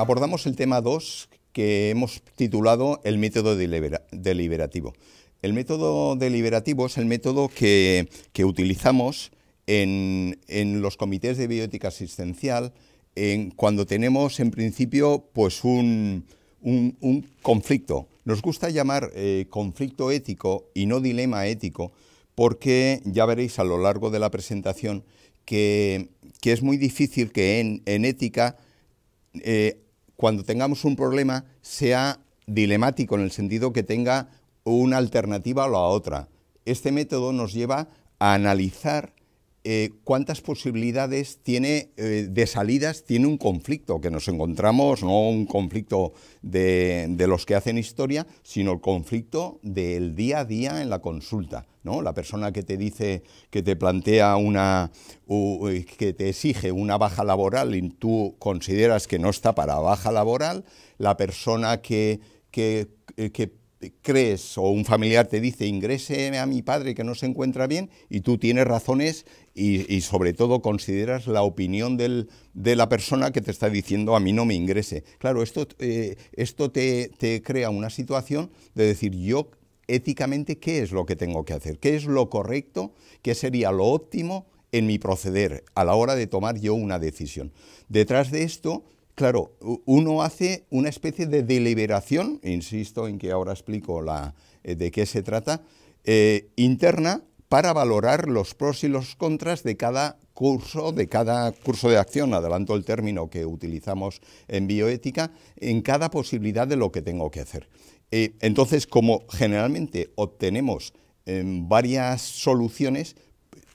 abordamos el tema 2 que hemos titulado el método deliberativo. El método deliberativo es el método que, utilizamos en, los comités de bioética asistencial cuando tenemos en principio pues un, conflicto. Nos gusta llamar eh, conflicto ético y no dilema ético porque ya veréis a lo largo de la presentación que, es muy difícil que en, ética eh, cuando tengamos un problema sea dilemático en el sentido que tenga una alternativa o la otra. Este método nos lleva a analizar eh, cuántas posibilidades tiene eh, de salidas tiene un conflicto, que nos encontramos no un conflicto de, los que hacen historia, sino el conflicto del día a día en la consulta. ¿no? La persona que te dice, que te plantea una, que te exige una baja laboral y tú consideras que no está para baja laboral, la persona que, que, eh, que crees o un familiar te dice ingrese a mi padre que no se encuentra bien y tú tienes razones y, sobre todo consideras la opinión de la persona que te está diciendo a mí no me ingrese. Claro, esto, eh, esto te, te crea una situación de decir yo éticamente qué es lo que tengo que hacer, qué es lo correcto, qué sería lo óptimo en mi proceder a la hora de tomar yo una decisión. Detrás de esto claro, uno hace una especie de deliberación, insisto en que ahora explico eh, de qué se trata, eh, interna para valorar los pros y los contras de cada curso, de cada curso de acción, adelanto el término que utilizamos en bioética, en cada posibilidad de lo que tengo que hacer. Eh, entonces, como generalmente obtenemos em, varias soluciones,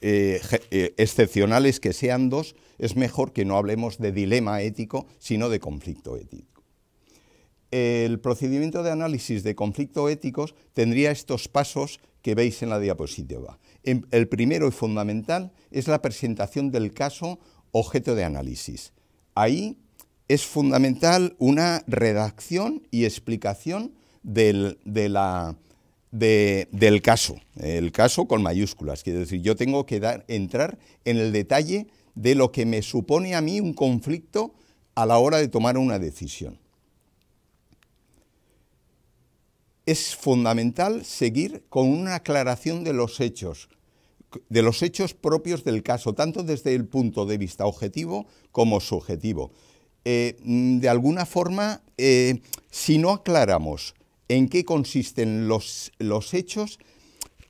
eh, eh, excepcionales que sean dos, es mejor que no hablemos de dilema ético, sino de conflicto ético. El procedimiento de análisis de conflicto éticos tendría estos pasos que veis en la diapositiva. El primero y fundamental es la presentación del caso objeto de análisis. Ahí es fundamental una redacción y explicación de la del caso, el caso con mayúsculas. Quiero decir, yo tengo que entrar en el detalle de lo que me supone a mí un conflicto a la hora de tomar una decisión. Es fundamental seguir con una aclaración de los hechos, de los hechos propios del caso, tanto desde el punto de vista objetivo como subjetivo. Eh, mm, de alguna forma, eh, si no aclaramos en qué consisten los, hechos,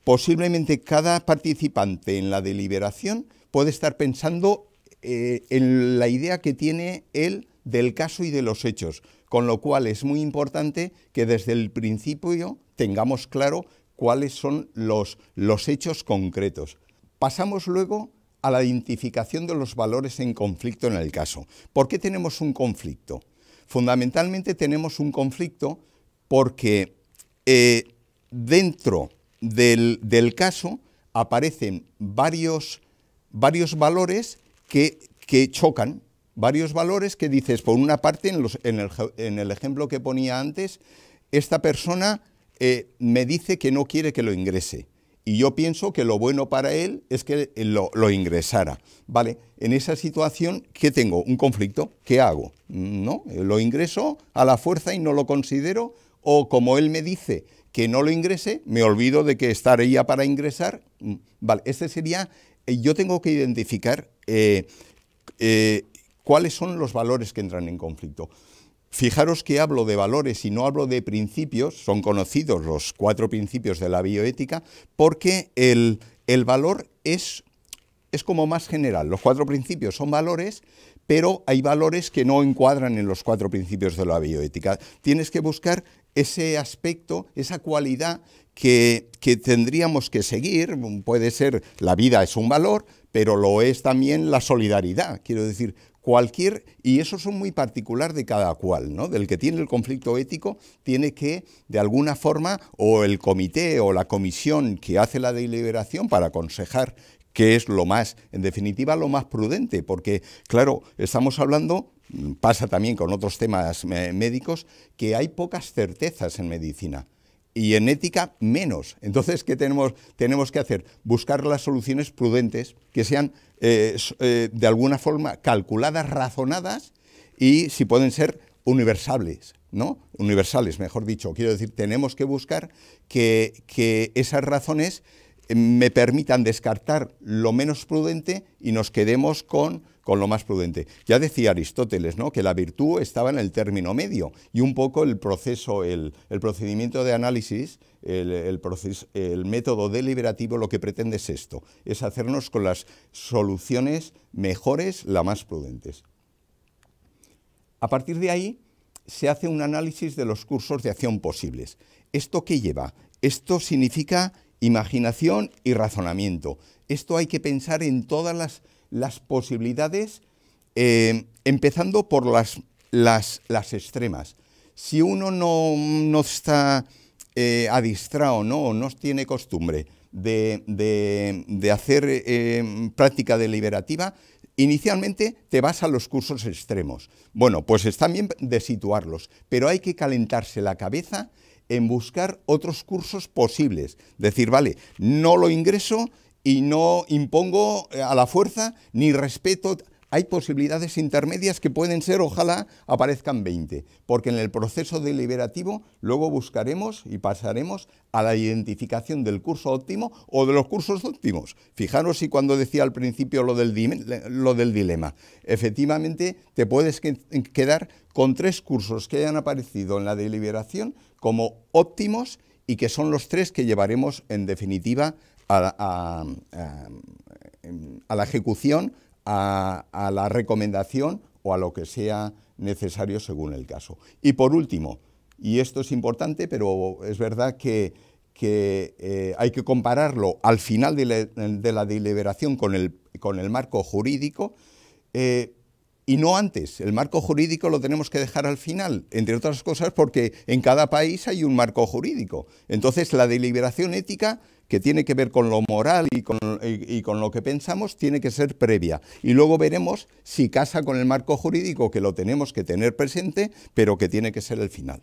posiblemente cada participante en la deliberación puede estar pensando eh, en la idea que tiene él del caso y de los hechos, con lo cual es muy importante que desde el principio tengamos claro cuáles son los, los hechos concretos. Pasamos luego a la identificación de los valores en conflicto en el caso. ¿Por qué tenemos un conflicto? Fundamentalmente tenemos un conflicto porque eh, dentro del, caso aparecen varios, valores que, chocan, varios valores que dices, por una parte, en, el, ejemplo que ponía antes, esta persona eh, me dice que no quiere que lo ingrese. Y yo pienso que lo bueno para él es que lo, ingresara. Vale, en esa situación, ¿qué tengo? Un conflicto. ¿Qué hago? ¿No? Eh, lo ingreso a la fuerza y no lo considero o como él me dice que no lo ingrese, me olvido de que estaría para ingresar. Mm, vale, este sería, eh, yo tengo que identificar eh, eh, cuáles son los valores que entran en conflicto. Fijaros que hablo de valores y no hablo de principios, son conocidos los cuatro principios de la bioética, porque el, el valor es, es como más general. Los cuatro principios son valores, pero hay valores que no encuadran en los cuatro principios de la bioética. Tienes que buscar ese aspecto, esa cualidad que, tendríamos que seguir. Puede ser, la vida es un valor, pero lo es también la solidaridad. Quiero decir, cualquier, y eso es muy particular de cada cual, ¿no? Del que tiene el conflicto ético, tiene que, de alguna forma, o el comité o la comisión que hace la deliberación para aconsejar que es lo más, en definitiva, lo más prudente, porque, claro, estamos hablando mm, pasa también con otros temas eh, médicos, que hay pocas certezas en medicina y en ética menos. Entonces, ¿qué tenemos, tenemos que hacer? Buscar las soluciones prudentes que sean eh, eh, de alguna forma calculadas, razonadas y si pueden ser universales, ¿no? Universales, mejor dicho. Quiero decir, tenemos que buscar que, que esas razones me permitan descartar lo menos prudente y nos quedemos con, con lo más prudente. Ya decía Aristóteles ¿no? que la virtud estaba en el término medio y un poco el proceso, el, procedimiento de análisis, el, el método deliberativo lo que pretende es esto, es hacernos con las soluciones mejores, las más prudentes. A partir de ahí se hace un análisis de los cursos de acción posibles. ¿Esto qué lleva? Esto significa imaginación y razonamiento. Esto hay que pensar en todas las, posibilidades, eh, empezando por las, las, extremas. Si uno no, está eh, adistrado, ¿no? no tiene costumbre de, hacer eh, práctica deliberativa, Inicialmente te vas a los cursos extremos. Bueno, pues está bien de situarlos, pero hay que calentarse la cabeza en buscar otros cursos posibles. Decir, vale, no lo ingreso y no impongo eh, a la fuerza ni respeto hay posibilidades intermedias que pueden ser, ojalá aparezcan 20, porque en el proceso deliberativo luego buscaremos y pasaremos a la identificación del curso óptimo o de los cursos óptimos. Fijaros si cuando decía al principio lo del, dilema, efectivamente te puedes quedar con tres cursos que hayan aparecido en la deliberación como óptimos y que son los tres que llevaremos en definitiva a, a la ejecución a, la recomendación o a lo que sea necesario según el caso. Y por último, y esto es importante, pero es verdad que, eh, hay que compararlo al final de la, deliberación con el, marco jurídico eh, y no antes. El marco jurídico lo tenemos que dejar al final, entre otras cosas porque en cada país hay un marco jurídico. Entonces la deliberación ética que tiene que ver con lo moral y con, lo que pensamos tiene que ser previa. Y luego veremos si casa con el marco jurídico que lo tenemos que tener presente, pero que tiene que ser el final.